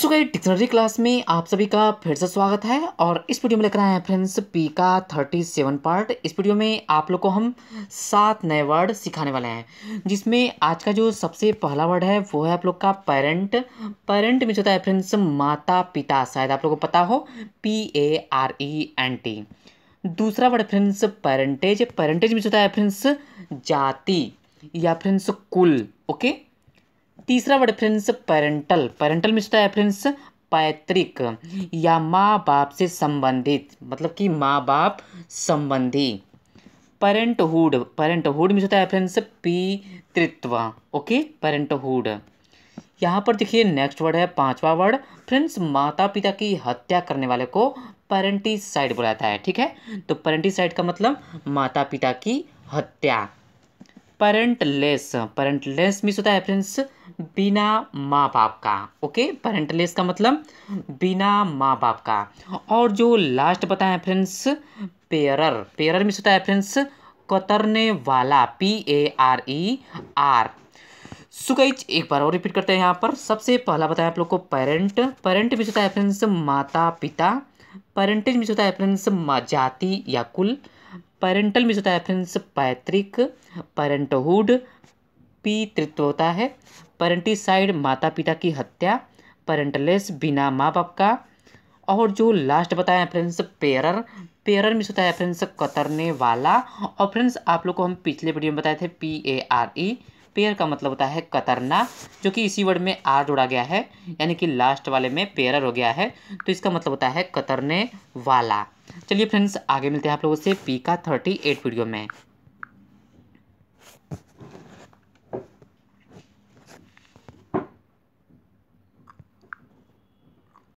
सो गई dictionary class में आप सभी का फिर से स्वागत है और इस वीडियो में लेकर आए हैं फ्रेंड्स पी का थर्टी सेवन पार्ट इस वीडियो में आप लोग को हम सात नए वर्ड सिखाने वाले हैं जिसमें आज का जो सबसे पहला वर्ड है वो है आप लोग का पेरेंट पेरेंट में जो होता है फ्रेंड्स माता पिता शायद आप लोग को पता हो P A R E N T दूसरा वर्ड फ्रेंड्स पेरेंटेज पेरेंटेज में जो होता है फ्रेंड्स जाति या फ्रेंड्स कुल ओके तीसरा word friends parental parental mister है फ्रेंड्स पैतृक या माँ बाप से संबंधित मतलब कि माँ बाप संबंधी पेरेंटहुड पेरेंटहुड में होता है फ्रेंड्स पितृत्व ओके पेरेंटहुड यहाँ पर देखिए नेक्स्ट वर्ड है पांचवा वर्ड फ्रेंड्स माता पिता की हत्या करने वाले को पेरेंटिसाइड बोला जाता है ठीक है तो पेरेंटिसाइड का मतलब माता पिता की हत्या पेरेंटलेस पेरेंटलेस मिस होता है फ्रेंड्स बिना माँ बाप का ओके पेरेंटलेस का मतलब बिना माँ बाप का और जो लास्ट बताया फ्रेंड्स पेयरर पेयरर में होता है फ्रेंड्स कतरने वाला P A R E R सुगैज एक बार और रिपीट करते हैं यहाँ पर सबसे पहला बताया आप लोग को पेरेंट पेरेंट में होता है फ्रेंड्स माता पिता पेरेंटेज में होता है फ्रेंड्स जाति या कुल पेरेंटल में होता है फ्रेंड्स पैतृक पेरेंटहुड पी तृत्व होता है साइड माता पिता की हत्या पेरेंटलेस बिना माँ बाप का और जो लास्ट बताया फ्रेंड्स पेरर पेरर मिस होता है फ्रेंड्स कतरने वाला और फ्रेंड्स आप लोग को हम पिछले वीडियो में बताए थे P A R E e। Pair का मतलब होता है कतरना जो कि इसी वर्ड में आर जोड़ा गया है यानी कि लास्ट वाले में पेयर हो गया है तो इसका मतलब होता है कतरने वाला चलिए फ्रेंड्स आगे मिलते हैं आप लोगों से पी का थर्टी एट वीडियो में